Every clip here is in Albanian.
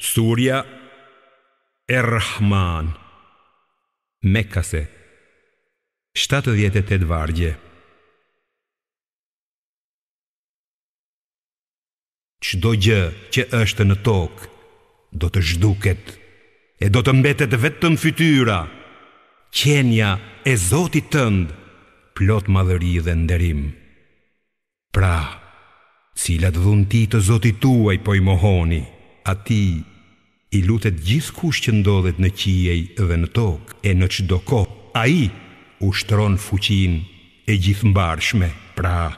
Surja e Rahman Mekase 78 vargje Qdo gjë që është në tokë Do të zhduket E do të mbetet vetë të fytyra Qenja e zotit tënd Plot madhëri dhe nderim Pra Cilat dhuntit të zotit tuaj po i mohoni ati i lutet gjithë kush që ndodhet në qiej dhe në tokë e në qdo ko, a i ushtron fuqin e gjithë mbarshme, pra,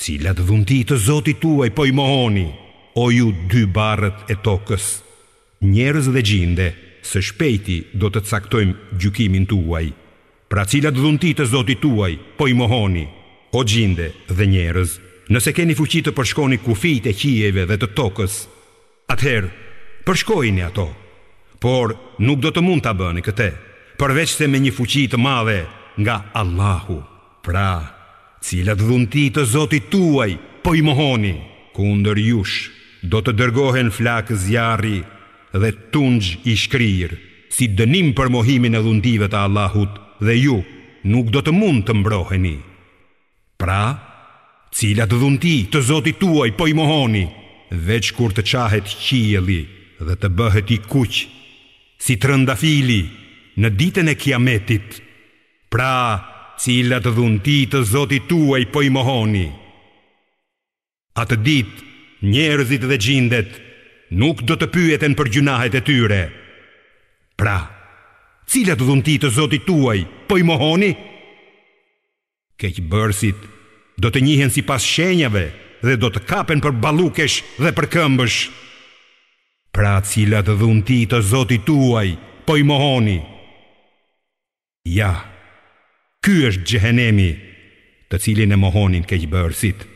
cilat dhundi të zotit tuaj, po i mohoni, o ju dy barët e tokës, njerës dhe gjinde, së shpejti do të caktojmë gjukimin tuaj, pra cilat dhundi të zotit tuaj, po i mohoni, o gjinde dhe njerës, nëse keni fuqit të përshkoni kufit e qijeve dhe të tokës, Atëherë, përshkojni ato, por nuk do të mund të bëni këte, përveç se me një fuqit të madhe nga Allahu, pra, cilat dhunti të zotit tuaj, po i mohoni, ku ndër jush, do të dërgohen flakë zjarri dhe tungj i shkrir, si dënim për mohimin e dhuntive të Allahut dhe ju, nuk do të mund të mbroheni. Pra, cilat dhunti të zotit tuaj, po i mohoni, veç kur të qahet qieli dhe të bëhet i kuq, si të rëndafili në ditën e kiametit, pra cilat dhunti të zotit tuaj po i mohoni. Atë dit, njerëzit dhe gjindet nuk do të pyeten për gjunahet e tyre. Pra, cilat dhunti të zotit tuaj po i mohoni? Keqë bërësit do të njihen si pas shenjave, dhe do të kapen për balukesh dhe për këmbësh. Pra cilat të dhunti të zotit tuaj, po i mohoni. Ja, ky është gjehenemi, të cilin e mohonin keqëbërësit.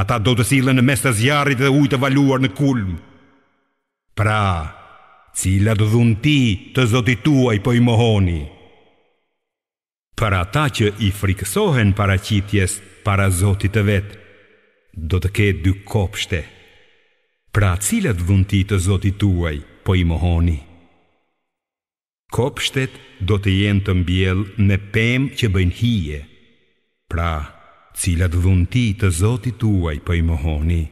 Ata do të silën në mes të zjarit dhe ujtë valuar në kulm. Pra, cilat të dhunti të zotit tuaj, po i mohoni. Për ata që i frikësohen para qitjes, para zotit të vetë, do të ke dy kopshte. Pra cilat dhunti të zotit tuaj po i mohoni? Kopshtet do të jenë të mbjell me pem që bëjnë hije. Pra, cilat dhunti të zotit tuaj po i mohoni?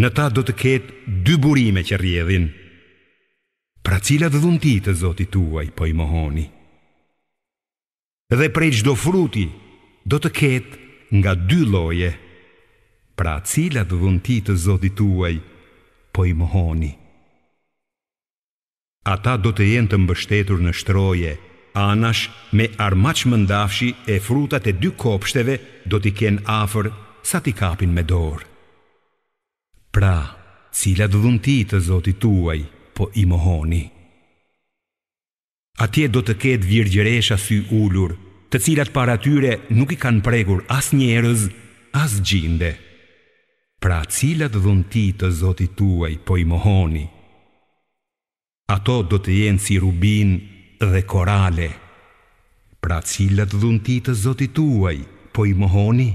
Në ta do të ketë dy burime që rjedhin. Pra cilat dhunti të zotit tuaj po i mohoni? Dhe prej gjdo fruti do të ketë nga dy loje pra cilat dhunti të zotit tuaj, po i mohoni. Ata do të jenë të mbështetur në shtroje, anash me armaq mëndafshi e frutat e dy kopshteve do t'i kenë afer sa t'i kapin me dorë. Pra, cilat dhunti të zotit tuaj, po i mohoni. Atje do të ketë virgjeresha sy ullur, të cilat para tyre nuk i kanë pregur as njerëz, as gjinde pra cilat dhunti të zotit tuaj po i mohoni. Ato do të jenë si rubin dhe korale, pra cilat dhunti të zotit tuaj po i mohoni.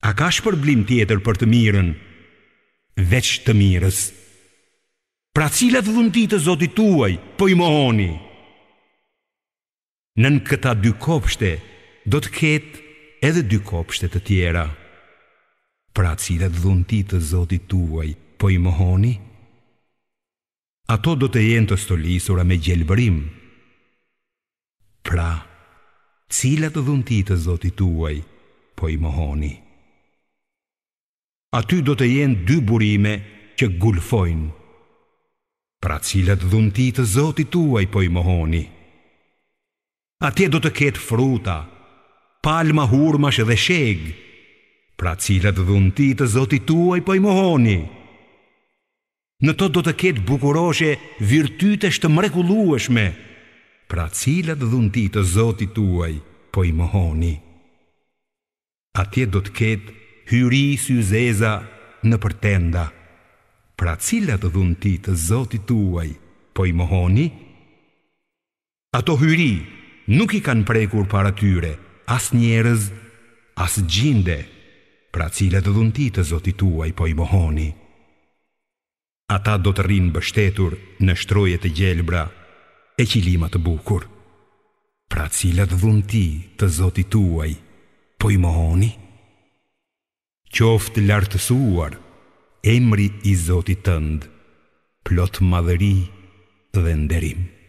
A ka shpërblim tjetër për të mirën, veç të mirës? Pra cilat dhunti të zotit tuaj po i mohoni? Nën këta dy kopshte do të ketë edhe dy kopshte të tjera pra cilat dhunti të zotit tuaj, po i mohoni? Ato do të jenë të stolisura me gjelbërim. Pra, cilat dhunti të zotit tuaj, po i mohoni? Aty do të jenë dy burime që gulfojnë. Pra cilat dhunti të zotit tuaj, po i mohoni? Atje do të ketë fruta, palma hurmash dhe shegë, pra cilat dhunti të zotit tuaj po i mohoni. Në to do të ketë bukuroshe virtytesh të mrekulueshme, pra cilat dhunti të zotit tuaj po i mohoni. Atje do të ketë hyri syzeza në përtenda, pra cilat dhunti të zotit tuaj po i mohoni. Ato hyri nuk i kanë prekur para tyre, as njerëz, as gjinde, as gjinde, pra cilat dhunti të zotit tuaj po i mohoni. Ata do të rrinë bështetur në shtroje të gjelbra e qilimat të bukur. Pra cilat dhunti të zotit tuaj po i mohoni? Qoftë lartësuar, emri i zotit tëndë, plot madhëri dhe nderim.